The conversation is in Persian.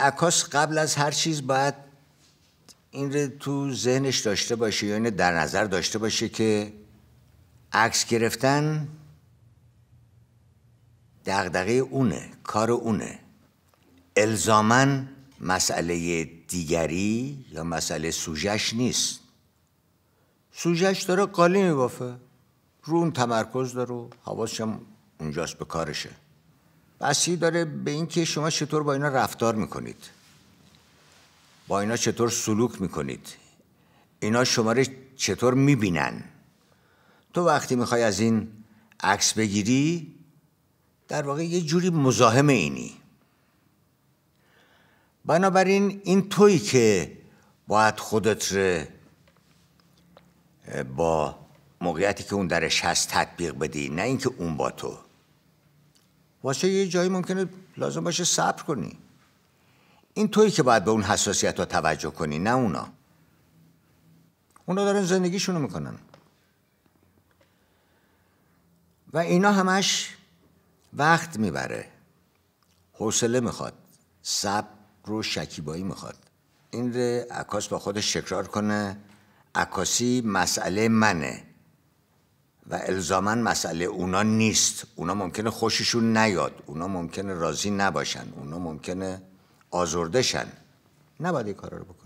عکاس قبل از هر چیز باید این رو تو ذهنش داشته باشه یا یعنی در نظر داشته باشه که عکس گرفتن دغدغه اونه کار اونه الزامن مسئله دیگری یا مسئله سوژش نیست سوژش داره قالی میبافه رو اون تمرکز داره هم اونجاست به کارشه بسی داره به اینکه شما چطور با اینا رفتار میکنید با اینا چطور سلوک میکنید اینا شما چطور میبینن تو وقتی میخوای از این عکس بگیری در واقع یه جوری مزاحم اینی بنابراین این تویی که باید خودت رو با موقعیتی که اون درش هست تطبیق بدی نه اینکه اون با تو واسه یه جایی ممکنه لازم باشه صبر کنی این تویی که باید به اون حساسیت ها توجه کنی نه اونا اونا دارن زندگیشونو میکنن و اینا همش وقت میبره حوصله میخواد صبر رو شکیبایی میخواد این رو عکاس با خودش شکرار کنه عکاسی مسئله منه و الزاما مسئله اونا نیست اونا ممکنه خوششون نیاد اونا ممکنه راضی نباشن اونا ممکنه آزردشن نباید این کارا رو بکن